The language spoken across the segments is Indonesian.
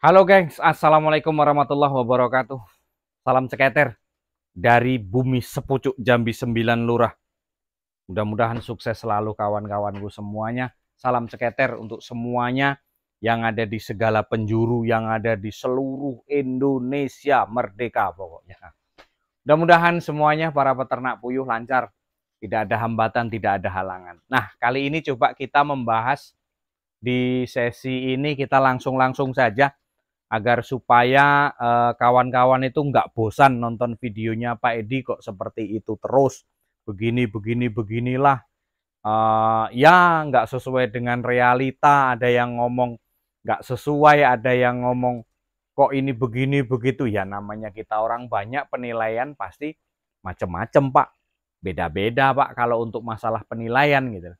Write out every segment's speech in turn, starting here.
Halo gengs, Assalamualaikum warahmatullahi wabarakatuh. Salam ceketer dari Bumi Sepucuk Jambi 9 Lurah. Mudah-mudahan sukses selalu kawan-kawanku semuanya. Salam ceketer untuk semuanya yang ada di segala penjuru, yang ada di seluruh Indonesia merdeka pokoknya. Mudah-mudahan semuanya para peternak puyuh lancar. Tidak ada hambatan, tidak ada halangan. Nah, kali ini coba kita membahas di sesi ini kita langsung-langsung saja agar supaya eh, kawan-kawan uh, itu nggak bosan nonton videonya Pak Edi kok seperti itu terus begini begini beginilah uh, ya nggak sesuai dengan realita ada yang ngomong nggak sesuai ada yang ngomong kok ini begini begitu ya namanya kita orang banyak penilaian pasti macam-macam Pak beda-beda Pak kalau untuk masalah penilaian gitu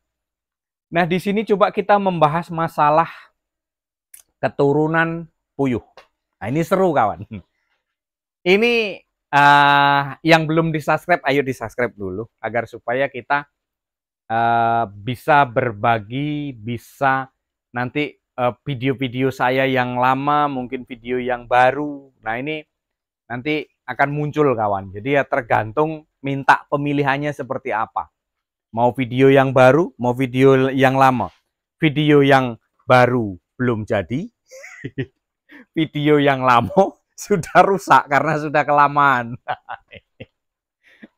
nah di sini coba kita membahas masalah keturunan puyuh. Nah, ini seru kawan. Hmm. Ini uh, yang belum di-subscribe, ayo di-subscribe dulu agar supaya kita uh, bisa berbagi, bisa nanti eh, video-video uh, saya yang lama, mungkin video yang baru. Nah, ini nanti akan muncul kawan. Jadi ya tergantung minta pemilihannya seperti apa. Mau video yang baru, mau video yang lama. Video yang baru belum jadi. video yang lama sudah rusak karena sudah kelamaan.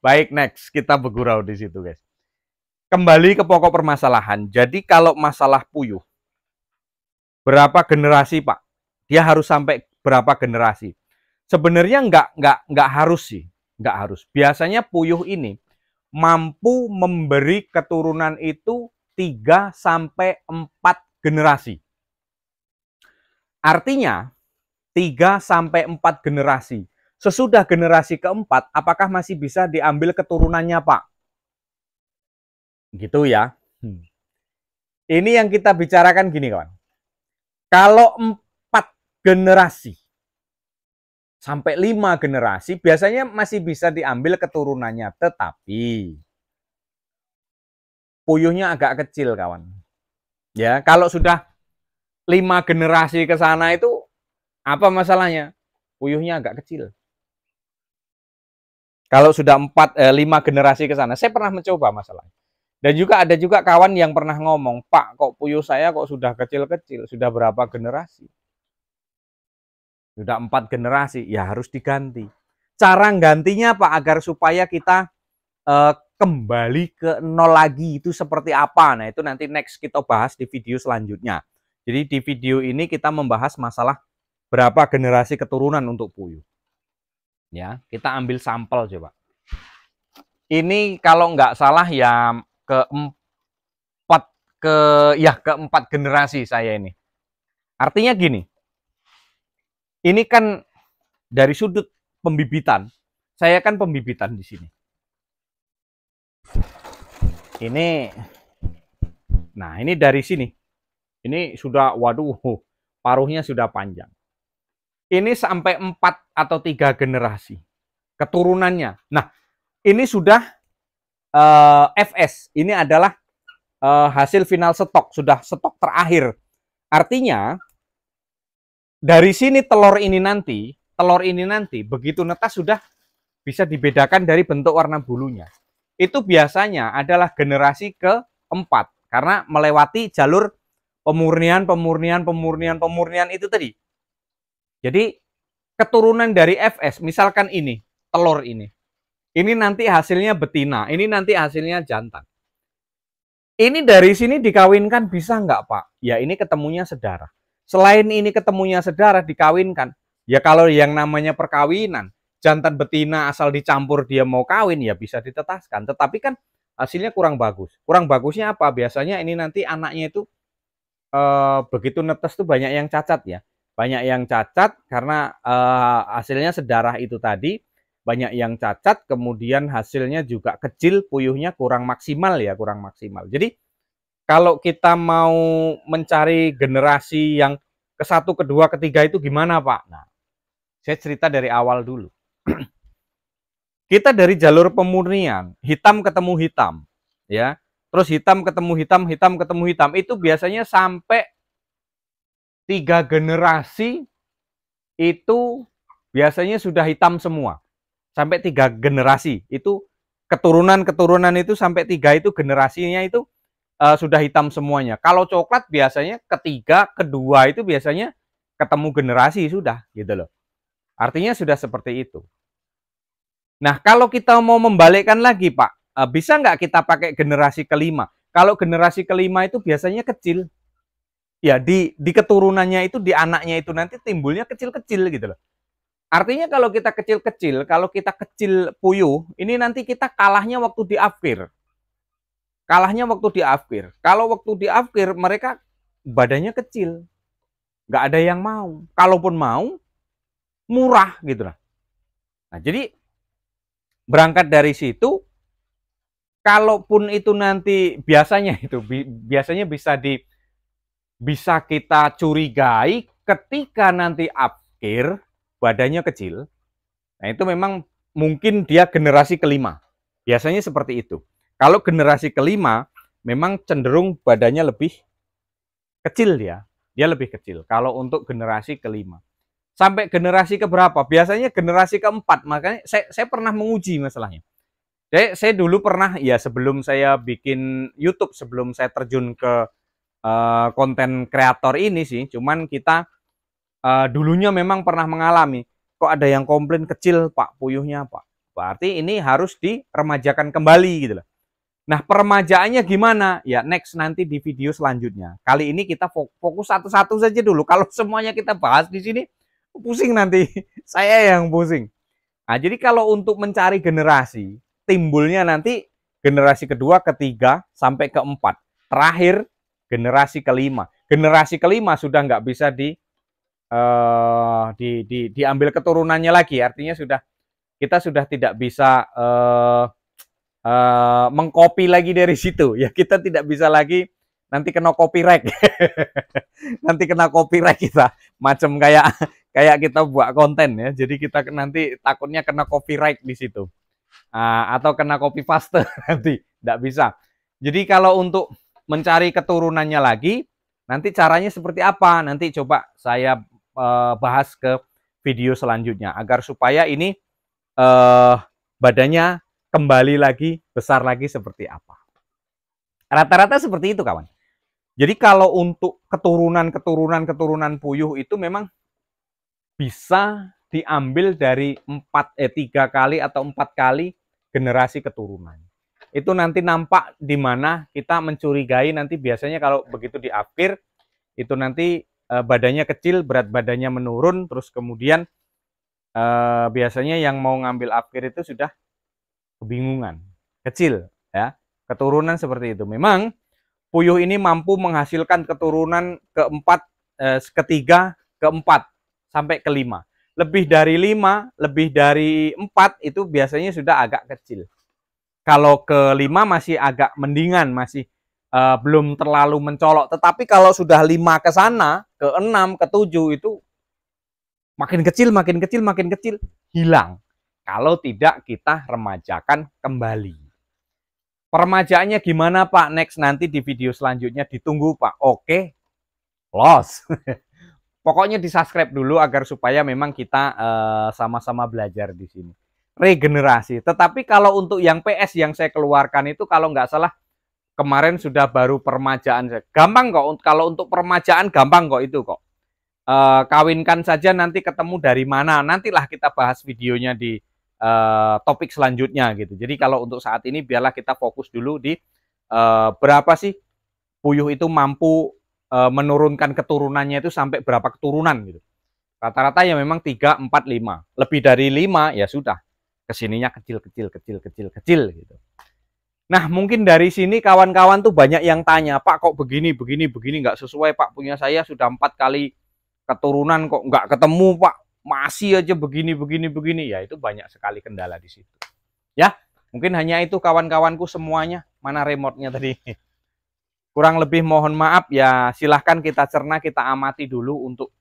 Baik, next kita bergurau di situ, guys. Kembali ke pokok permasalahan. Jadi kalau masalah puyuh, berapa generasi, Pak? Dia harus sampai berapa generasi? Sebenarnya nggak nggak nggak harus sih, nggak harus. Biasanya puyuh ini mampu memberi keturunan itu 3 sampai 4 generasi. Artinya 3 sampai 4 generasi. Sesudah generasi keempat, apakah masih bisa diambil keturunannya, Pak? Gitu ya. Hmm. Ini yang kita bicarakan gini, kawan. Kalau empat generasi sampai lima generasi biasanya masih bisa diambil keturunannya, tetapi puyuhnya agak kecil, kawan. Ya, kalau sudah lima generasi ke sana itu apa masalahnya? Puyuhnya agak kecil. Kalau sudah empat eh, lima generasi ke sana, saya pernah mencoba masalahnya. Dan juga ada juga kawan yang pernah ngomong, Pak, kok puyuh saya kok sudah kecil-kecil, sudah berapa generasi? Sudah empat generasi, ya harus diganti. Cara gantinya pak agar supaya kita eh, kembali ke nol lagi itu seperti apa? Nah itu nanti next kita bahas di video selanjutnya. Jadi di video ini kita membahas masalah berapa generasi keturunan untuk puyuh. Ya, kita ambil sampel coba. Ini kalau nggak salah ya keempat ke ya keempat generasi saya ini. Artinya gini. Ini kan dari sudut pembibitan. Saya kan pembibitan di sini. Ini Nah, ini dari sini ini sudah waduh paruhnya sudah panjang. Ini sampai empat atau tiga generasi keturunannya. Nah, ini sudah uh, eh, FS. Ini adalah uh, hasil final stok, sudah stok terakhir. Artinya dari sini telur ini nanti, telur ini nanti begitu netas sudah bisa dibedakan dari bentuk warna bulunya. Itu biasanya adalah generasi keempat karena melewati jalur Pemurnian, pemurnian, pemurnian, pemurnian itu tadi. Jadi keturunan dari FS, misalkan ini, telur ini. Ini nanti hasilnya betina, ini nanti hasilnya jantan. Ini dari sini dikawinkan bisa nggak Pak? Ya ini ketemunya sedara. Selain ini ketemunya sedara dikawinkan. Ya kalau yang namanya perkawinan, jantan betina asal dicampur dia mau kawin ya bisa ditetaskan. Tetapi kan hasilnya kurang bagus. Kurang bagusnya apa? Biasanya ini nanti anaknya itu eh, begitu netes tuh banyak yang cacat ya banyak yang cacat karena eh, hasilnya sedarah itu tadi banyak yang cacat kemudian hasilnya juga kecil puyuhnya kurang maksimal ya kurang maksimal jadi kalau kita mau mencari generasi yang ke satu kedua ketiga itu gimana pak nah saya cerita dari awal dulu kita dari jalur pemurnian hitam ketemu hitam ya terus hitam ketemu hitam, hitam ketemu hitam, itu biasanya sampai tiga generasi itu biasanya sudah hitam semua. Sampai tiga generasi itu keturunan-keturunan itu sampai tiga itu generasinya itu uh, sudah hitam semuanya. Kalau coklat biasanya ketiga, kedua itu biasanya ketemu generasi sudah gitu loh. Artinya sudah seperti itu. Nah, kalau kita mau membalikkan lagi, Pak, uh, bisa nggak kita pakai generasi kelima? Kalau generasi kelima itu biasanya kecil, ya di di keturunannya itu di anaknya itu nanti timbulnya kecil-kecil gitu loh. Artinya kalau kita kecil-kecil, kalau kita kecil puyuh, ini nanti kita kalahnya waktu di afkir. Kalahnya waktu di afkir. Kalau waktu di afkir mereka badannya kecil. Nggak ada yang mau. Kalaupun mau, murah gitu lah. Nah, jadi berangkat dari situ kalaupun itu nanti biasanya itu bi biasanya bisa di bisa kita curigai ketika nanti akhir badannya kecil. Nah, itu memang mungkin dia generasi kelima. Biasanya seperti itu. Kalau generasi kelima memang cenderung badannya lebih kecil ya. Dia lebih kecil kalau untuk generasi kelima. Sampai generasi keberapa? Biasanya generasi keempat. Makanya saya, saya pernah menguji masalahnya jadi saya dulu pernah ya sebelum saya bikin YouTube, sebelum saya terjun ke uh, konten kreator ini sih, cuman kita uh, dulunya memang pernah mengalami kok ada yang komplain kecil Pak puyuhnya Pak. Berarti ini harus diremajakan kembali gitu loh. Nah, peremajaannya gimana? Ya, next nanti di video selanjutnya. Kali ini kita fokus satu-satu saja dulu. Kalau semuanya kita bahas di sini, pusing nanti. Saya yang pusing. Nah, jadi kalau untuk mencari generasi, timbulnya nanti generasi kedua, ketiga, sampai keempat. Terakhir generasi kelima. Generasi kelima sudah nggak bisa di, uh, di, di diambil keturunannya lagi. Artinya sudah kita sudah tidak bisa uh, uh, mengcopy lagi dari situ. Ya kita tidak bisa lagi nanti kena copyright. nanti kena copyright kita. Macam kayak kayak kita buat konten ya. Jadi kita nanti takutnya kena copyright di situ. Ah, atau kena copy paste nanti tidak bisa. Jadi kalau untuk mencari keturunannya lagi, nanti caranya seperti apa? Nanti coba saya uh, bahas ke video selanjutnya agar supaya ini uh, badannya kembali lagi besar lagi seperti apa. Rata-rata seperti itu kawan. Jadi kalau untuk keturunan-keturunan keturunan puyuh itu memang bisa diambil dari empat eh tiga kali atau empat kali generasi keturunan. Itu nanti nampak di mana kita mencurigai nanti biasanya kalau begitu di akhir itu nanti eh, badannya kecil, berat badannya menurun, terus kemudian eh, biasanya yang mau ngambil akhir itu sudah kebingungan, kecil ya. Keturunan seperti itu. Memang puyuh ini mampu menghasilkan keturunan keempat, eh, ketiga, keempat sampai kelima lebih dari lima, lebih dari empat itu biasanya sudah agak kecil. Kalau ke lima masih agak mendingan, masih uh, belum terlalu mencolok. Tetapi kalau sudah lima ke sana, ke enam, ke tujuh itu makin kecil, makin kecil, makin kecil, hilang. Kalau tidak kita remajakan kembali. Permajaannya gimana Pak? Next nanti di video selanjutnya ditunggu Pak. Oke, okay. los. Pokoknya di subscribe dulu agar supaya memang kita eh, sama-sama uh, belajar di sini. Regenerasi. Tetapi kalau untuk yang PS yang saya keluarkan itu kalau nggak salah kemarin sudah baru permajaan. Gampang kok. Kalau untuk permajaan gampang kok itu kok. Uh, kawinkan saja nanti ketemu dari mana. Nantilah kita bahas videonya di uh, topik selanjutnya gitu. Jadi kalau untuk saat ini biarlah kita fokus dulu di uh, berapa sih puyuh itu mampu Eh, menurunkan keturunannya itu sampai berapa keturunan gitu. Rata-rata ya memang 3, 4, 5. Lebih dari 5 ya sudah. Kesininya kecil, kecil, kecil, kecil, kecil gitu. Nah mungkin dari sini kawan-kawan tuh banyak yang tanya, Pak kok begini, begini, begini nggak sesuai Pak punya saya sudah empat kali keturunan kok nggak ketemu Pak. Masih aja begini, begini, begini. Ya itu banyak sekali kendala di situ. Ya, mungkin hanya itu kawan-kawanku semuanya. Mana remote-nya tadi? kurang lebih mohon maaf ya silahkan kita cerna kita amati dulu untuk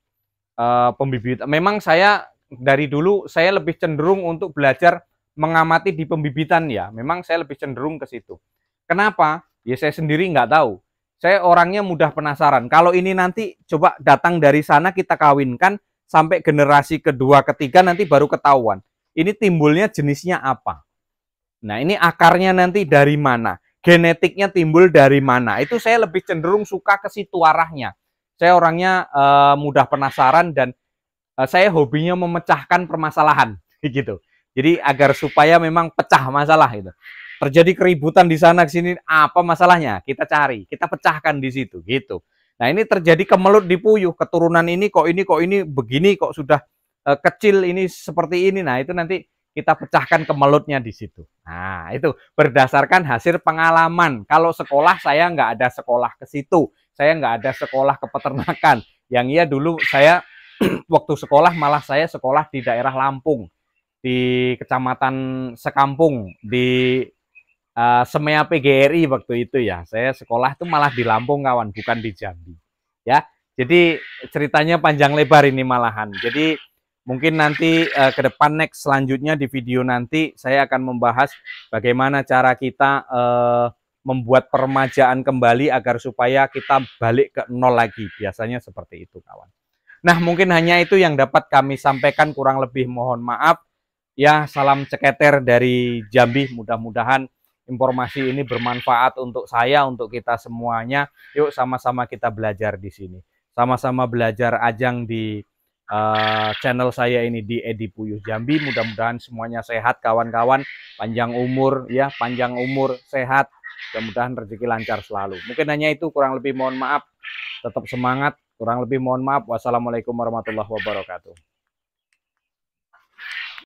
uh, eh, pembibitan memang saya dari dulu saya lebih cenderung untuk belajar mengamati di pembibitan ya memang saya lebih cenderung ke situ kenapa ya saya sendiri nggak tahu saya orangnya mudah penasaran kalau ini nanti coba datang dari sana kita kawinkan sampai generasi kedua ketiga nanti baru ketahuan ini timbulnya jenisnya apa nah ini akarnya nanti dari mana genetiknya timbul dari mana. Itu saya lebih cenderung suka ke situ arahnya. Saya orangnya uh, mudah penasaran dan uh, saya hobinya memecahkan permasalahan gitu. Jadi agar supaya memang pecah masalah itu. Terjadi keributan di sana sini apa masalahnya? Kita cari, kita pecahkan di situ gitu. Nah, ini terjadi kemelut di puyuh, keturunan ini kok ini kok ini begini kok sudah uh, kecil ini seperti ini. Nah, itu nanti kita pecahkan kemelutnya di situ. Nah, itu berdasarkan hasil pengalaman. Kalau sekolah, saya nggak ada sekolah ke situ. Saya nggak ada sekolah ke peternakan. Yang iya dulu saya waktu sekolah malah saya sekolah di daerah Lampung. Di kecamatan Sekampung, di uh, Semea PGRI waktu itu ya. Saya sekolah itu malah di Lampung kawan, bukan di Jambi. Ya, jadi ceritanya panjang lebar ini malahan. Jadi Mungkin nanti uh, ke depan next selanjutnya di video nanti saya akan membahas bagaimana cara kita uh, membuat permajaan kembali agar supaya kita balik ke nol lagi. Biasanya seperti itu kawan. Nah mungkin hanya itu yang dapat kami sampaikan kurang lebih mohon maaf. Ya salam ceketer dari Jambi mudah-mudahan informasi ini bermanfaat untuk saya, untuk kita semuanya. Yuk sama-sama kita belajar di sini. Sama-sama belajar ajang di Eh, channel saya ini di Edi Puyuh Jambi. Mudah-mudahan semuanya sehat kawan-kawan, panjang umur ya, panjang umur, sehat. Mudah-mudahan rezeki lancar selalu. Mungkin hanya itu kurang lebih mohon maaf. Tetap semangat, kurang lebih mohon maaf. Wassalamualaikum warahmatullahi wabarakatuh.